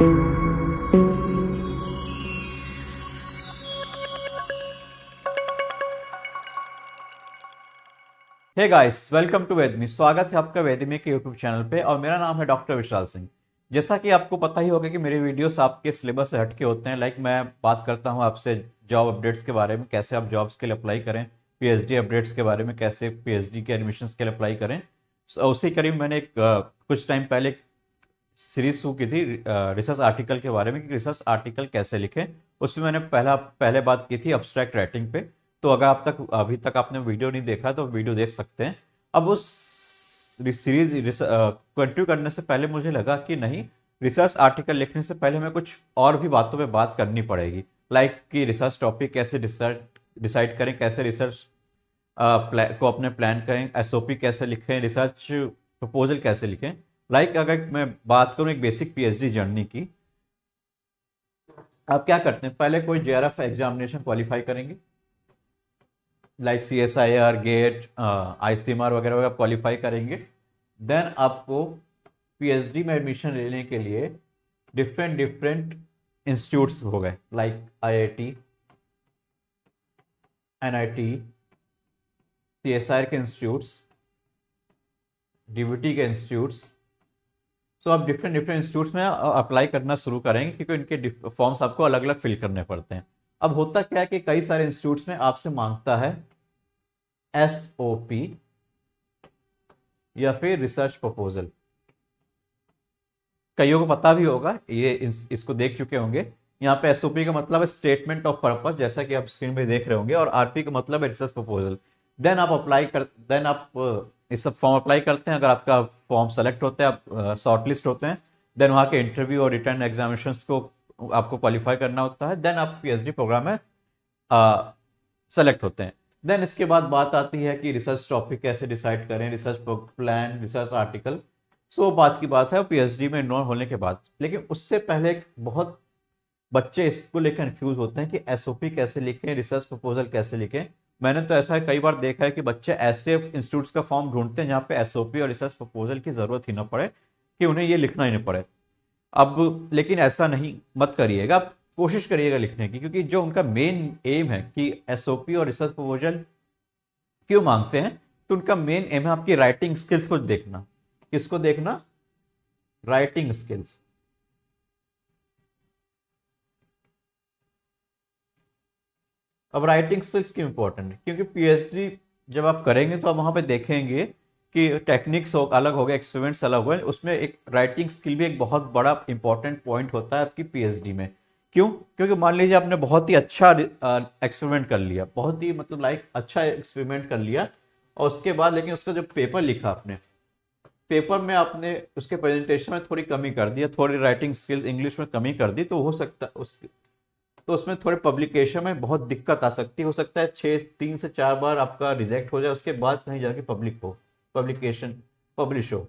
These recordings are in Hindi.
हे गाइस वेलकम टू वेदमी स्वागत है आपका वेदमी के यूट्यूब चैनल पे और मेरा नाम है डॉक्टर विशाल सिंह जैसा कि आपको पता ही होगा कि मेरे वीडियोस आपके सिलेबस से हटके होते हैं लाइक मैं बात करता हूं आपसे जॉब अपडेट्स के बारे में कैसे आप जॉब्स के लिए अप्लाई करें पीएचडी अपडेट्स के बारे में कैसे पीएचडी के एडमिशन के लिए अप्लाई करें उसी करीब मैंने एक कुछ टाइम पहले सीरीज शुरू की थी रिसर्च आर्टिकल के बारे में कि रिसर्च आर्टिकल कैसे लिखें उसमें मैंने पहला पहले बात की थी अब्स्ट्रैक्ट राइटिंग पे तो अगर आप तक अभी तक आपने वीडियो नहीं देखा तो वीडियो देख सकते हैं अब उस सीरीज कंटिन्यू करने से पहले मुझे लगा कि नहीं रिसर्च आर्टिकल लिखने से पहले हमें कुछ और भी बातों पर बात करनी पड़ेगी लाइक like कि रिसर्च टॉपिक कैसे डिसाइड करें कैसे रिसर्च को अपने प्लान करें एसओपी कैसे लिखें रिसर्च प्रपोजल कैसे लिखें लाइक like अगर मैं बात करूं एक बेसिक पीएचडी जर्नी की आप क्या करते हैं पहले कोई जे एग्जामिनेशन क्वालिफाई करेंगे like C S I R GATE I C M R वगैरह वगैरह क्वालिफाई करेंगे देन आपको पीएचडी में एडमिशन लेने के लिए डिफरेंट डिफरेंट इंस्टीट्यूट्स हो गए like I I T N I T C S I R के इंस्टीट्यूट्स डीबीटी के इंस्टीट्यूट्स सो आप डिफरेंट डिफरेंट इंस्टीट्यूट्स में अप्लाई करना शुरू करेंगे क्योंकि इनके फॉर्म्स आपको अलग अलग फिल करने पड़ते हैं अब होता क्या है कि कई सारे इंस्टीट्यूट्स में आपसे मांगता है एस ओ पी या फिर रिसर्च प्रपोजल कईयों को पता भी होगा ये इस, इसको देख चुके होंगे यहाँ पे एसओपी का मतलब है स्टेटमेंट ऑफ पर्पज जैसा कि आप स्क्रीन पे देख रहे होंगे और आरपी का मतलब है रिसर्च प्रपोजल देन आप अप्लाई कर देन आप uh, इस सब फॉर्म अप्लाई करते हैं अगर आपका फॉर्म सेलेक्ट होता है आप शॉर्ट लिस्ट होते हैं देन uh, वहाँ के इंटरव्यू और रिटर्न एग्जामिनेशन को आपको क्वालिफाई करना होता है देन आप पी प्रोग्राम में सेलेक्ट uh, होते हैं देन इसके बाद बात आती है कि रिसर्च टॉपिक कैसे डिसाइड करें research plan research article so बात की बात है पीएचडी में इन्वॉल्व होने के बाद लेकिन उससे पहले बहुत बच्चे इसको लेकर कन्फ्यूज होते हैं कि एसओपी कैसे लिखें रिसर्च प्रपोजल कैसे लिखें मैंने तो ऐसा है कई बार देखा है कि बच्चे ऐसे इंस्टीट्यूट्स का फॉर्म ढूंढते हैं जहाँ पे एस और रिसर्च प्रपोजल की ज़रूरत ही ना पड़े कि उन्हें ये लिखना ही ना पड़े अब लेकिन ऐसा नहीं मत करिएगा कोशिश करिएगा लिखने की क्योंकि जो उनका मेन एम है कि एस और रिसर्च प्रपोजल क्यों मांगते हैं तो उनका मेन एम है आपकी राइटिंग स्किल्स को देखना किसको देखना राइटिंग स्किल्स अब राइटिंग स्किल्स क्यों इम्पोर्टेंट है क्योंकि पीएचडी जब आप करेंगे तो आप वहाँ पे देखेंगे कि टेक्निक्स हो, अलग हो गए एक्सपेरिमेंट्स अलग हो गए उसमें एक राइटिंग स्किल भी एक बहुत बड़ा इंपॉर्टेंट पॉइंट होता है आपकी पीएचडी में क्यों क्योंकि मान लीजिए आपने बहुत ही अच्छा एक्सपेरिमेंट कर लिया बहुत ही मतलब लाइक अच्छा एक्सपेरिमेंट कर लिया और उसके बाद लेकिन उसका जो पेपर लिखा आपने पेपर में आपने उसके प्रेजेंटेशन में थोड़ी कमी कर दी थोड़ी राइटिंग स्किल इंग्लिश में कमी कर दी तो हो सकता उस तो उसमें थोड़े पब्लिकेशन में बहुत दिक्कत आ सकती हो सकता है छः तीन से चार बार आपका रिजेक्ट हो जाए उसके बाद कहीं जाके पब्लिक हो पब्लिकेशन पब्लिश हो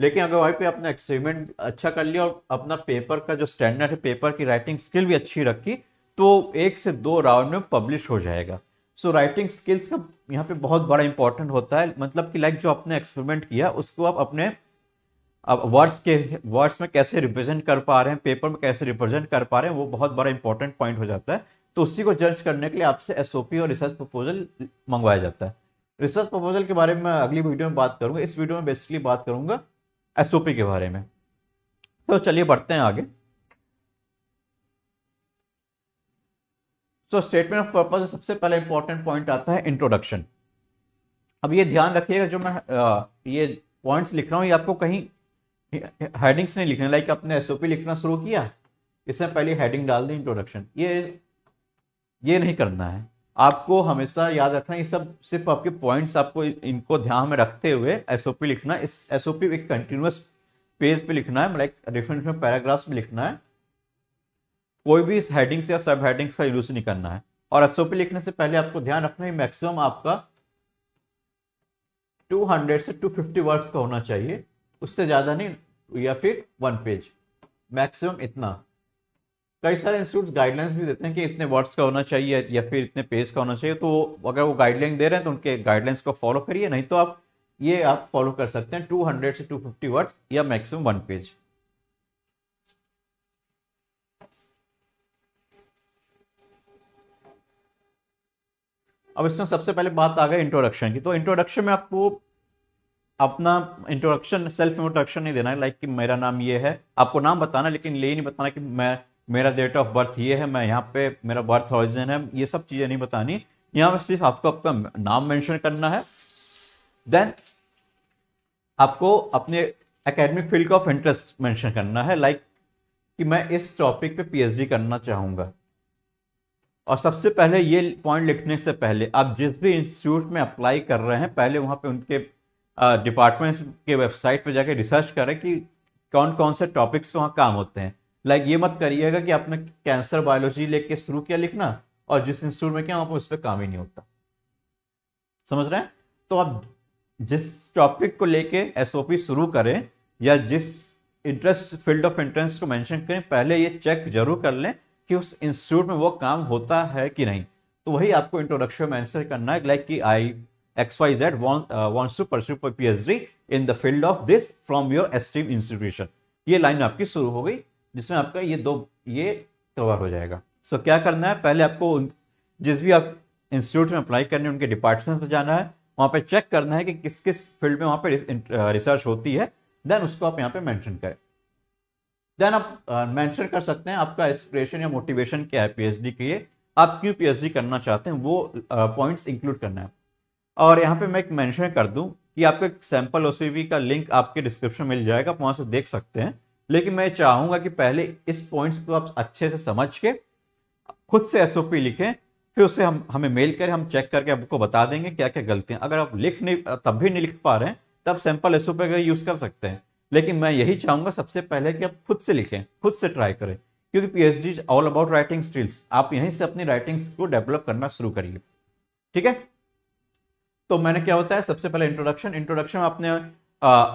लेकिन अगर वहीं पे अपना एक्सपेरिमेंट अच्छा कर लिया और अपना पेपर का जो स्टैंडर्ड है पेपर की राइटिंग स्किल भी अच्छी रखी तो एक से दो राउंड में पब्लिश हो जाएगा सो राइटिंग स्किल्स का यहाँ पे बहुत बड़ा इंपॉर्टेंट होता है मतलब कि लाइक जो आपने एक्सपेरिमेंट किया उसको आप अपने अब वर्ड्स के वर्ड्स में कैसे रिप्रेजेंट कर पा रहे हैं पेपर में कैसे रिप्रेजेंट कर पा रहे हैं वो बहुत बड़ा इंपॉर्टेंट पॉइंट हो जाता है तो उसी को जज करने के लिए आपसे एस और रिसर्च प्रपोजल मंगवाया जाता है रिसर्च प्रपोजल के बारे में अगली वीडियो में बात करूंगा इस वीडियो में बेसिकली बात करूंगा एस के बारे में तो चलिए बढ़ते हैं आगे सो स्टेटमेंट ऑफ पर्पज सबसे पहले इंपॉर्टेंट पॉइंट आता है इंट्रोडक्शन अब ये ध्यान रखिएगा जो मैं आ, ये पॉइंट्स लिख रहा हूँ ये आपको कहीं हेडिंग्स नहीं लिखने लाइक आपने एसओपी लिखना शुरू किया इसमें पहले हेडिंग डाल दी इंट्रोडक्शन ये ये नहीं करना है आपको हमेशा याद रखना ये सब सिर्फ आपके पॉइंट्स आपको इनको ध्यान में रखते हुए एसओपी लिखना इस एसओपी एक कंटिन्यूस पेज पे लिखना है लाइक डिफरेंट डिफरेंट पैराग्राफ्स में लिखना है कोई भी इस हेडिंग्स या सब हेडिंग्स का यूज नहीं करना है और एसओपी लिखने से पहले आपको ध्यान रखना है मैक्सिमम आपका 200 से 250 वर्ड्स का होना चाहिए उससे ज़्यादा नहीं या फिर वन पेज मैक्सिमम इतना कई सारे इंस्टीट्यूट गाइडलाइंस भी देते हैं कि इतने वर्ड्स का होना चाहिए या फिर इतने पेज का होना चाहिए तो अगर वो गाइडलाइन दे रहे हैं तो उनके गाइडलाइंस को फॉलो करिए नहीं तो आप ये आप फॉलो कर सकते हैं 200 से 250 वर्ड्स या मैक्सिमम वन पेज अब इसमें सबसे पहले बात आ गई इंट्रोडक्शन की तो इंट्रोडक्शन में आपको अपना इंट्रोडक्शन सेल्फ इंट्रोडक्शन नहीं देना है लाइक कि मेरा नाम ये है आपको नाम बताना लेकिन ये नहीं बताना कि मैं मेरा डेट ऑफ बर्थ ये है मैं यहाँ पे मेरा बर्थ ऑरिजिन है ये सब चीज़ें नहीं बतानी यहाँ पर सिर्फ आपको अपना नाम मेंशन करना है देन आपको अपने academic field of interest mention करना है लाइक कि मैं इस टॉपिक पे पीएचडी करना चाहूँगा और सबसे पहले ये पॉइंट लिखने से पहले आप जिस भी इंस्टीट्यूट में अप्लाई कर रहे हैं पहले वहाँ पे उनके डिपार्टमेंट्स के वेबसाइट पर जाकर रिसर्च करें कि कौन कौन से टॉपिक्स वहाँ काम होते हैं लाइक like ये मत करिएगा कि आपने कैंसर बायोलॉजी लेके शुरू किया लिखना और जिस इंस्टीट्यूट में क्या वहाँ उस पर काम ही नहीं होता समझ रहे हैं तो आप जिस टॉपिक को लेके एसओपी शुरू करें या जिस इंटरेस्ट फील्ड ऑफ इंटरेस्ट को मेंशन करें पहले ये चेक जरूर कर लें कि उस इंस्टीट्यूट में वो काम होता है कि नहीं तो वही आपको इंट्रोडक्शन में आंसर करना है लाइक कि I XYZ want, uh, wants to pursue a PhD in the field of this from your esteem institution. ये लाइन आपकी शुरू हो गई जिसमें आपका ये दो ये कवर हो जाएगा सो so, क्या करना है पहले आपको जिस भी आप इंस्टीट्यूट में अप्लाई करने उनके डिपार्टमेंट में जाना है वहाँ पे चेक करना है कि किस किस फील्ड में वहाँ पे रिसर्च uh, होती है देन उसको आप यहाँ पे मेंशन करें देन आप मेंशन uh, कर सकते हैं आपका इंस्पिरेशन या मोटिवेशन क्या है पीएचडी के लिए आप क्यों पीएचडी करना चाहते हैं वो पॉइंट्स uh, इंक्लूड करना है और यहाँ पे मैं एक मेंशन कर दूँ कि आपको एक सैम्पल ओ का लिंक आपके डिस्क्रिप्शन मिल जाएगा आप वहाँ से देख सकते हैं लेकिन मैं चाहूँगा कि पहले इस पॉइंट्स को आप अच्छे से समझ के खुद से एस लिखें फिर उससे हम हमें मेल करें हम चेक करके आपको बता देंगे क्या क्या गलतियाँ अगर आप लिख नहीं तब भी नहीं लिख पा रहे हैं तब सैम्पल एस का यूज़ कर सकते हैं लेकिन मैं यही चाहूँगा सबसे पहले कि आप खुद से लिखें खुद से ट्राई करें क्योंकि P H D all about writing skills आप यहीं से अपनी राइटिंग्स को डेवलप करना शुरू करिए ठीक है तो मैंने क्या होता है सबसे पहले इंट्रोडक्शन इंट्रोडक्शन आपने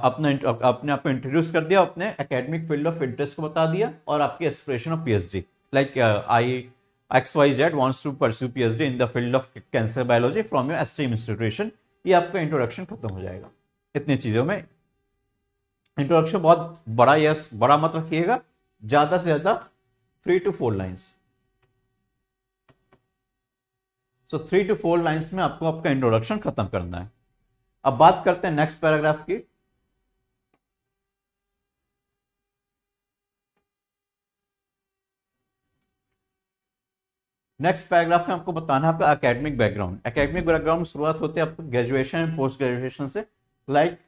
अपने अपने आपको इंट्रोड्यूस कर दिया अपने एकेडमिक फील्ड ऑफ इंटरेस्ट को बता दिया और आपकी aspiration of PhD like I X Y Z wants to pursue PhD in the field of cancer biology from your stream institution ये आपका इंट्रोडक्शन खत्म हो जाएगा इतनी चीज़ों में इंट्रोडक्शन बहुत बड़ा यस बड़ा मत रखिएगा ज़्यादा से ज़्यादा three to four lines so three to four lines में आपको आपका इंट्रोडक्शन खत्म करना है अब बात करते हैं नेक्स्ट पैराग्राफ की नेक्स्ट पैराग्राफ में आपको बताना है आपका एकेडमिक बैकग्राउंड एकेडमिक बैकग्राउंड शुरुआत होती है आपको ग्रेजुएशन पोस्ट ग्रेजुएशन से लाइक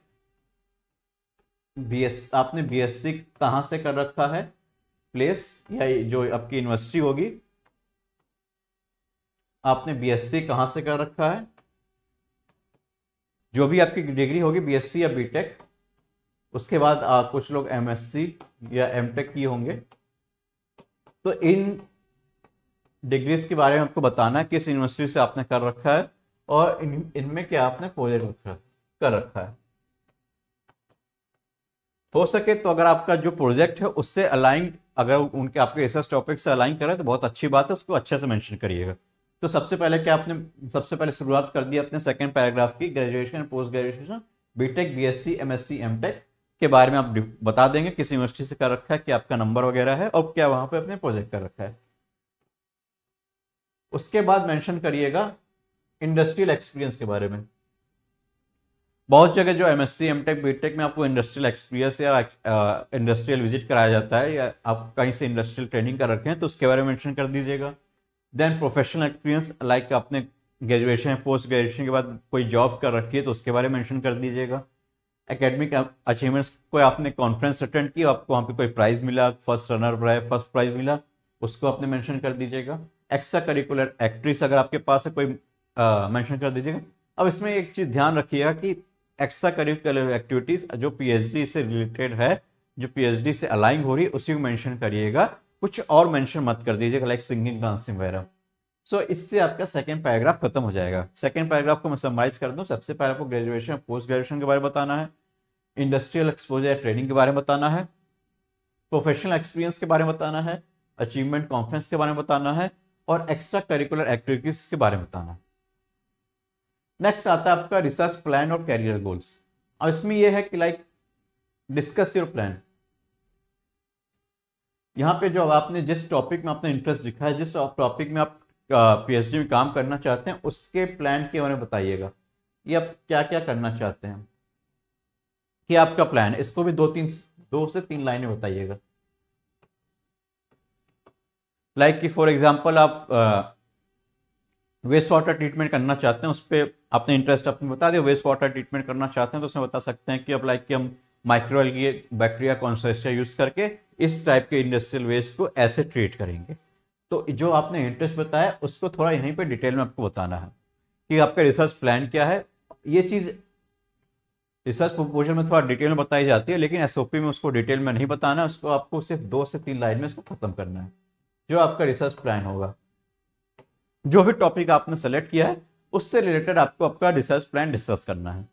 बीएस आपने बीएससी कहाँ से कर रखा है प्लेस या जो आपकी यूनिवर्सिटी होगी आपने बीएससी कहाँ से कर रखा है जो भी आपकी डिग्री होगी बीएससी या बीटेक उसके बाद आ, कुछ लोग एमएससी या एमटेक किए होंगे तो इन डिग्रीज के बारे में आपको बताना है किस यूनिवर्सिटी से आपने कर रखा है और इन इनमें क्या आपने प्रोजेक्ट रखा कर रखा है हो सके तो अगर आपका जो प्रोजेक्ट है उससे अलाइन अगर उनके आपके रिसर्च टॉपिक से अलाइन करें तो बहुत अच्छी बात है उसको अच्छे से मेंशन करिएगा तो सबसे पहले क्या आपने सबसे पहले शुरुआत कर दी अपने सेकंड पैराग्राफ की graduation post graduation BTech BSc MSc MTech के बारे में आप बता देंगे किस यूनिवर्सिटी से कर रखा है कि आपका नंबर वगैरह है और क्या वहां पे अपने प्रोजेक्ट कर रखा है उसके बाद मेंशन करिएगा इंडस्ट्रियल एक्सपीरियंस के बारे में बहुत जगह जो एम एस बीटेक में आपको इंडस्ट्रियल एक्सपीरियंस या इंडस्ट्रियल विजिट कराया जाता है या आप कहीं से इंडस्ट्रियल ट्रेनिंग कर रखे हैं तो उसके बारे में मेंशन कर दीजिएगा देन प्रोफेशनल एक्सपीरियंस लाइक आपने ग्रेजुएशन पोस्ट ग्रेजुएशन के बाद कोई जॉब कर रखी है तो उसके बारे में मेंशन कर दीजिएगा एकेडमिक अचीवमेंट्स कोई आपने कॉन्फ्रेंस अटेंड की आपको वहाँ पे कोई प्राइज मिला फर्स्ट रनर रहे फर्स्ट प्राइज मिला उसको आपने मेंशन कर दीजिएगा एक्स्ट्रा करिकुलर एक्ट्रेस अगर आपके पास है कोई मेंशन कर दीजिएगा अब इसमें एक चीज़ ध्यान रखिएगा कि एक्स्ट्रा करिकुलर एक्टिविटीज़ जो पी से रिलेटेड है जो पी से अलाइंग हो रही है उसी को मैंशन करिएगा कुछ और मेंशन मत कर दीजिएगा लाइक सिंगिंग डांसिंग वगैरह सो इससे आपका सेकेंड पैराग्राफ खत्म हो जाएगा सेकेंड पैराग्राफ को मैं समराइज कर दूँ सबसे पहले आपको ग्रेजुएशन पोस्ट ग्रेजुएशन के बारे में बताना है इंडस्ट्रियल एक्सपोजर या ट्रेनिंग के बारे में बताना है प्रोफेशनल एक्सपीरियंस के बारे में बताना है अचीवमेंट कॉन्फ्रेंस के बारे में बताना है और एक्स्ट्रा करिकुलर एक्टिविटीज के बारे में बताना है नेक्स्ट आता है आपका रिसर्च प्लान और कैरियर गोल्स और इसमें यह है कि लाइक डिस्कस योर प्लान यहाँ पे जो आपने जिस टॉपिक में अपना इंटरेस्ट दिखा है जिस टॉपिक में आप पीएचडी में काम करना चाहते हैं उसके प्लान के बारे में बताइएगा ये आप क्या क्या करना चाहते हैं कि आपका प्लान इसको भी दो तीन दो से तीन लाइनें बताइएगा लाइक कि फॉर एग्जांपल आप वेस्ट वाटर ट्रीटमेंट करना चाहते हैं उस पर आपने इंटरेस्ट आपने बता दिया वेस्ट वाटर ट्रीटमेंट करना चाहते हैं तो उसमें बता सकते हैं कि अब लाइक कि हम माइक्रो बैक्टीरिया कॉन्सेस्टर यूज़ करके इस टाइप के इंडस्ट्रियल वेस्ट को ऐसे ट्रीट करेंगे तो जो आपने इंटरेस्ट बताया उसको थोड़ा यहीं पे डिटेल में आपको बताना है कि आपका रिसर्च प्लान क्या है ये चीज़ रिसर्च प्रपोजल में थोड़ा डिटेल में बताई जाती है लेकिन एस में उसको डिटेल में नहीं बताना उसको आपको सिर्फ दो से तीन लाइन में उसको खत्म करना है जो आपका रिसर्च प्लान होगा जो भी टॉपिक आपने सेलेक्ट किया है उससे रिलेटेड आपको आपका रिसर्च प्लान डिस्कस करना है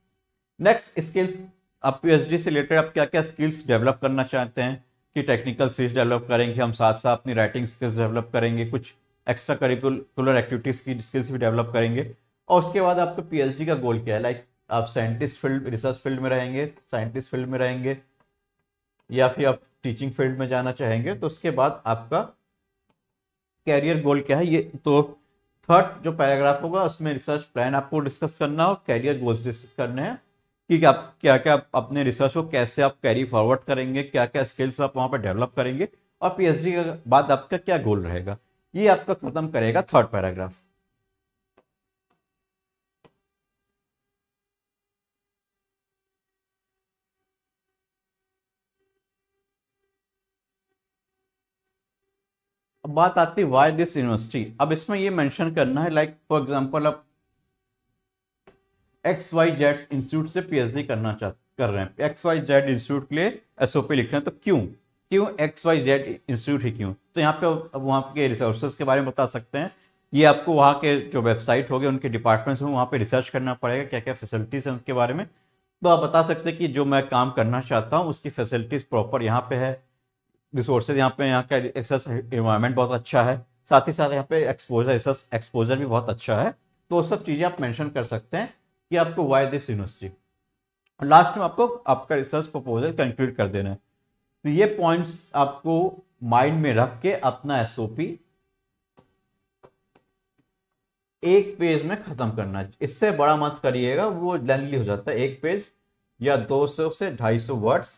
नेक्स्ट स्किल्स आप पी से रिलेटेड आप क्या क्या स्किल्स डेवलप करना चाहते हैं की टेक्निकल स्किल्स डेवलप करेंगे हम साथ साथ अपनी राइटिंग स्किल्स डेवलप करेंगे कुछ एक्स्ट्रा करिकुलर एक्टिविटीज़ की स्किल्स भी डेवलप करेंगे और उसके बाद आपका पी का गोल क्या है लाइक आप साइंटिस्ट फील्ड रिसर्च फील्ड में रहेंगे साइंटिस्ट फील्ड में रहेंगे या फिर आप टीचिंग फील्ड में जाना चाहेंगे तो उसके बाद आपका कैरियर गोल क्या है ये तो थर्ड जो पैराग्राफ होगा उसमें रिसर्च प्लान आपको डिस्कस करना और कैरियर गोल्स डिस्कस करने हैं कि आप क्या क्या अपने रिसर्च को कैसे आप कैरी फॉरवर्ड करेंगे क्या क्या स्किल्स आप वहाँ पर डेवलप करेंगे और पीएचडी के बाद आपका क्या गोल रहेगा ये आपका खत्म करेगा थर्ड पैराग्राफ अब बात आती है वाई दिस यूनिवर्सिटी अब इसमें ये मेंशन करना है लाइक फॉर एग्जांपल आप एक्स वाई जेड इंस्टीट्यूट से पीएचडी करना चाह कर रहे हैं एक्स वाई जेड इंस्टीट्यूट के लिए एसओपी लिख रहे हैं तो क्यों क्यों एक्स वाई जेड इंस्टीट्यूट ही क्यों तो यहाँ पे अब वहाँ के रिसोर्सेज के बारे में बता सकते हैं ये आपको वहाँ के जो वेबसाइट हो गए उनके डिपार्टमेंट्स होंगे वहाँ पे रिसर्च करना पड़ेगा क्या क्या फैसिलिटीज़ हैं उनके बारे में तो आप बता सकते हैं कि जो मैं काम करना चाहता हूँ उसकी फैसिलिटीज़ प्रॉपर यहाँ पे है रिसोर्सेज यहाँ पे यहाँ का रिसर्च इन्वायरमेंट बहुत अच्छा है साथ ही साथ यहाँ पे एक्सपोजर रिसर्च एक्सपोजर भी बहुत अच्छा है तो सब चीज़ें आप मैंशन कर सकते हैं कि आपको वाई दिस यूनिवर्सिटी लास्ट में आपको आपका रिसर्च प्रपोजल कंक्लूड कर देना है तो ये पॉइंट्स आपको माइंड में रख के अपना एसओपी एक पेज में खत्म करना है इससे बड़ा मत करिएगा वो लेंथली हो जाता है एक पेज या 200 से 250 वर्ड्स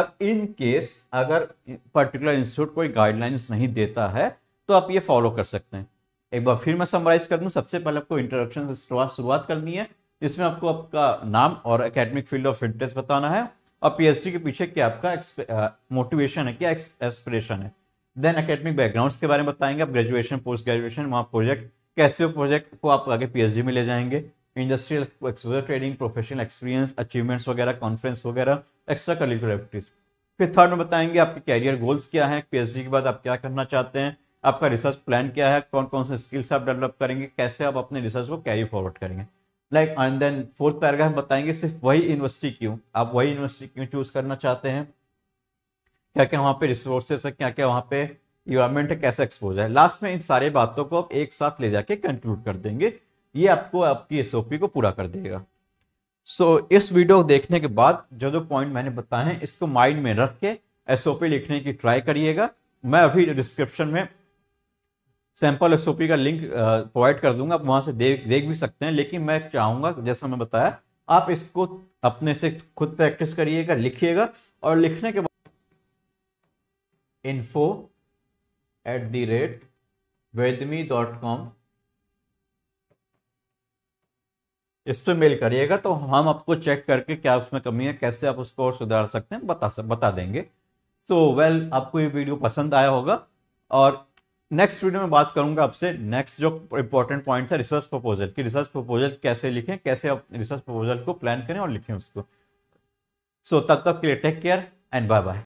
अब इन केस अगर पर्टिकुलर इंस्टीट्यूट कोई गाइडलाइंस नहीं देता है तो आप ये फॉलो कर सकते हैं एक बार फिर मैं समराइज कर दूं सबसे पहले आपको इंट्रोडक्शन से शुरुआत करनी है इसमें आपको आपका नाम और एकेडमिक फील्ड ऑफ इंटरेस्ट बताना है और पीएचडी के पीछे क्या आपका मोटिवेशन है क्या एस्पिरेशन है देन एकेडमिक बैकग्राउंड्स के बारे में बताएंगे आप ग्रेजुएशन पोस्ट ग्रेजुएशन वहाँ प्रोजेक्ट कैसे प्रोजेक्ट को आप आगे पीएचडी में ले जाएंगे industrial exposure trading professional experience achievements वगैरह कॉन्फ्रेंस वगैरह एक्स्ट्रा करिकुलर एक्टिविटीज फिर थर्ड में बताएंगे आपके कैरियर गोल्स क्या है पीएचडी के बाद आप क्या करना चाहते हैं आपका रिसर्च प्लान क्या है कौन कौन से स्किल्स आप डेवलप करेंगे कैसे आप अपने रिसर्च को कैरी फॉरवर्ड करेंगे like and then fourth paragraph बताएंगे सिर्फ वही यूनिवर्सिटी क्यों आप वही यूनिवर्सिटी क्यों चूज करना चाहते हैं क्या क्या वहाँ पे रिसोर्सेस है क्या क्या वहाँ पे इन्वायरमेंट है कैसा एक्सपोज है लास्ट में इन सारे बातों को आप एक साथ ले जाके कंक्लूड कर देंगे ये आपको आपकी एस को पूरा कर देगा सो so, इस वीडियो को देखने के बाद जो जो पॉइंट मैंने बताए हैं इसको माइंड में रख के एस लिखने की ट्राई करिएगा मैं अभी डिस्क्रिप्शन में सैंपल एस का लिंक प्रोवाइड कर दूंगा आप वहां से देख देख भी सकते हैं लेकिन मैं चाहूंगा जैसा मैं बताया आप इसको अपने से खुद प्रैक्टिस करिएगा लिखिएगा और लिखने के बाद इन्फो एट दी रेट वेदमी डॉट कॉम इस पर मेल करिएगा तो हम आपको चेक करके क्या उसमें कमी है कैसे आप उसको और सुधार सकते हैं बता बता देंगे सो so, वेल well, आपको ये वीडियो पसंद आया होगा और नेक्स्ट वीडियो में बात करूंगा आपसे नेक्स्ट जो इंपॉर्टेंट पॉइंट था रिसर्च प्रपोजल की रिसर्च प्रपोजल कैसे लिखें कैसे आप रिसर्च प्रपोजल को प्लान करें और लिखें उसको सो so, तब तक के लिए take care and bye bye